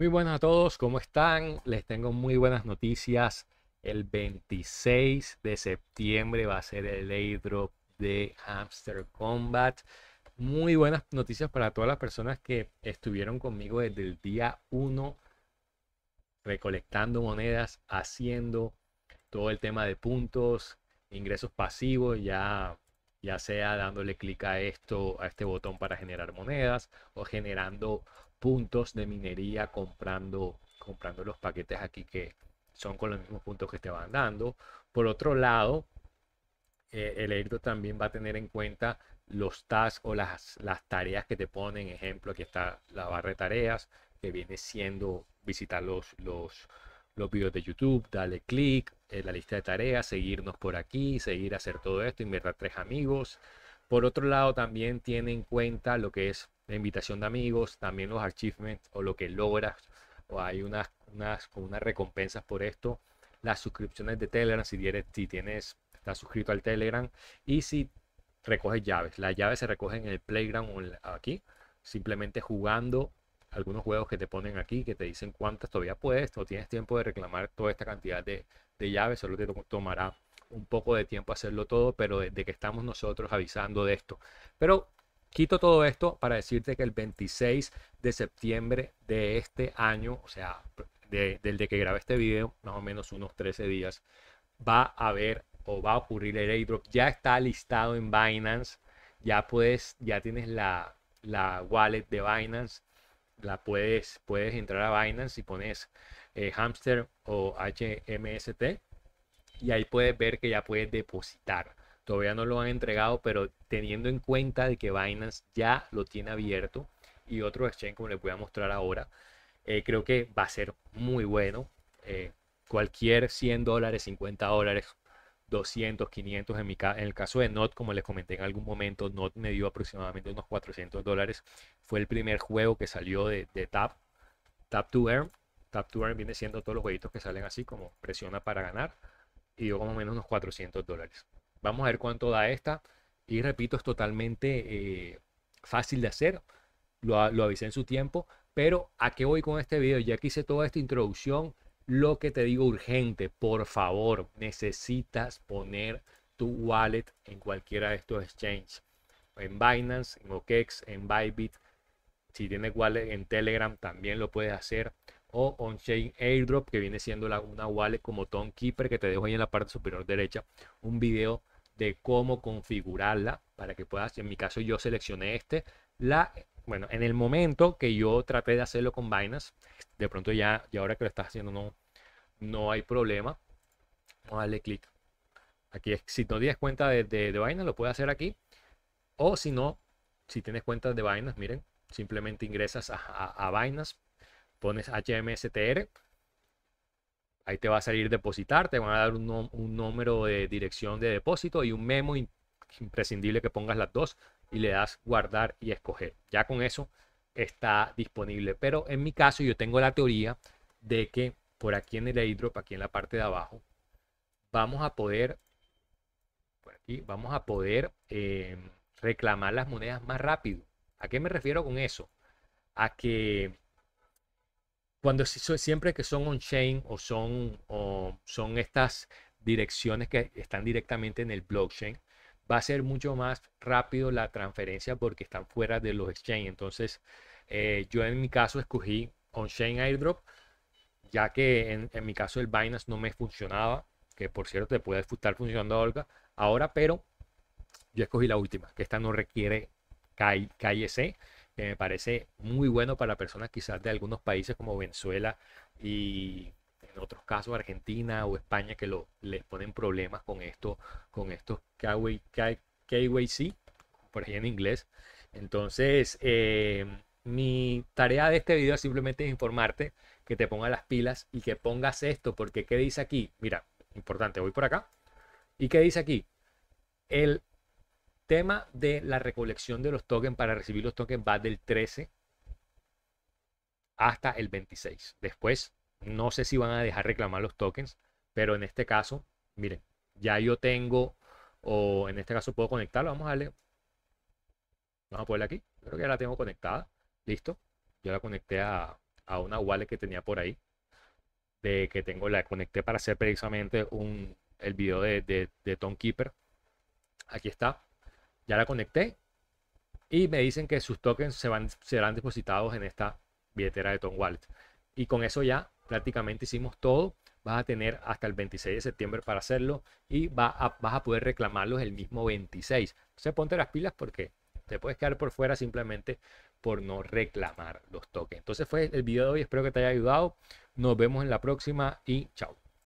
Muy buenas a todos, ¿cómo están? Les tengo muy buenas noticias. El 26 de septiembre va a ser el airdrop de Hamster Combat. Muy buenas noticias para todas las personas que estuvieron conmigo desde el día 1 recolectando monedas, haciendo todo el tema de puntos, ingresos pasivos, ya ya sea dándole clic a esto, a este botón para generar monedas o generando puntos de minería comprando, comprando los paquetes aquí que son con los mismos puntos que te van dando. Por otro lado, eh, el airdrop también va a tener en cuenta los tasks o las, las tareas que te ponen. Ejemplo, aquí está la barra de tareas que viene siendo visitar los, los, videos de YouTube, darle clic en eh, la lista de tareas, seguirnos por aquí, seguir hacer todo esto, invitar tres amigos, por otro lado, también tiene en cuenta lo que es la invitación de amigos, también los achievements o lo que logras, o hay unas, unas, recompensas por esto. Las suscripciones de Telegram, si tienes, si tienes, estás suscrito al Telegram, y si recoges llaves. Las llaves se recogen en el Playground aquí, simplemente jugando algunos juegos que te ponen aquí, que te dicen cuántas todavía puedes, o tienes tiempo de reclamar toda esta cantidad de, de llaves, solo te tomará un poco de tiempo hacerlo todo, pero desde que estamos nosotros avisando de esto. Pero quito todo esto para decirte que el 26 de septiembre de este año, o sea, de, desde que grabé este video, más o menos unos 13 días, va a haber o va a ocurrir el airdrop. Ya está listado en Binance, ya puedes, ya tienes la, la wallet de Binance, la puedes, puedes entrar a Binance y pones eh, hamster o HMST y ahí puedes ver que ya puedes depositar. Todavía no lo han entregado, pero teniendo en cuenta de que Binance ya lo tiene abierto y otro exchange como les voy a mostrar ahora, eh, creo que va a ser muy bueno. Eh, cualquier 100 dólares, 50 dólares, 200, 500 en, mi en el caso de NOT, como les comenté en algún momento, NOT me dio aproximadamente unos 400 dólares. Fue el primer juego que salió de, de Tap, Tap to Earn. Tap to Earn viene siendo todos los jueguitos que salen así, como presiona para ganar y yo como menos unos 400 dólares. Vamos a ver cuánto da esta. Y repito, es totalmente eh, fácil de hacer. Lo, lo avisé en su tiempo. Pero a qué voy con este video? Ya que hice toda esta introducción, lo que te digo urgente, por favor, necesitas poner tu wallet en cualquiera de estos exchanges. En Binance, en OKEx, en Bybit. Si tienes wallet en Telegram, también lo puedes hacer o on-chain airdrop, que viene siendo una wallet como Tom Keeper, que te dejo ahí en la parte superior derecha, un video de cómo configurarla para que puedas, en mi caso yo seleccioné este, la, bueno, en el momento que yo traté de hacerlo con Binance, de pronto ya, y ahora que lo estás haciendo no, no hay problema, vamos a darle clic. Aquí, si no tienes cuenta de, de, lo puedes hacer aquí, o si no, si tienes cuenta de Binance, miren, simplemente ingresas a, a, a Binance, pones HMSTR, ahí te va a salir depositar, te van a dar un, número de dirección de depósito y un memo imprescindible que pongas las dos y le das guardar y escoger. Ya con eso está disponible. Pero en mi caso yo tengo la teoría de que por aquí en el airdrop, aquí en la parte de abajo, vamos a poder, por aquí, vamos a poder eh, reclamar las monedas más rápido. ¿A qué me refiero con eso? A que cuando siempre que son on-chain o son, o son estas direcciones que están directamente en el blockchain, va a ser mucho más rápido la transferencia porque están fuera de los exchange. Entonces, eh, yo en mi caso escogí on-chain airdrop, ya que en, mi caso el Binance no me funcionaba, que por cierto te puede estar funcionando Olga ahora, pero yo escogí la última, que esta no requiere KYC me parece muy bueno para personas quizás de algunos países como Venezuela y en otros casos Argentina o España que lo, les ponen problemas con esto, con estos KYC, por ahí en inglés. Entonces, eh, mi tarea de este video simplemente es informarte que te ponga las pilas y que pongas esto, porque ¿qué dice aquí? Mira, importante, voy por acá. ¿Y qué dice aquí? El tema de la recolección de los tokens para recibir los tokens va del 13 hasta el 26. Después, no sé si van a dejar reclamar los tokens, pero en este caso, miren, ya yo tengo, o en este caso puedo conectarlo, vamos a darle, vamos a ponerla aquí, creo que ya la tengo conectada, listo, yo la conecté a, una wallet que tenía por ahí, de que tengo, la conecté para hacer precisamente un, el video de, de, de Tom Keeper, aquí está, ya la conecté y me dicen que sus tokens se van, serán depositados en esta billetera de Tom Wallet. Y con eso ya prácticamente hicimos todo. Vas a tener hasta el 26 de septiembre para hacerlo y va vas a poder reclamarlos el mismo 26. Entonces ponte las pilas porque te puedes quedar por fuera simplemente por no reclamar los tokens. Entonces fue el video de hoy. Espero que te haya ayudado. Nos vemos en la próxima y chao.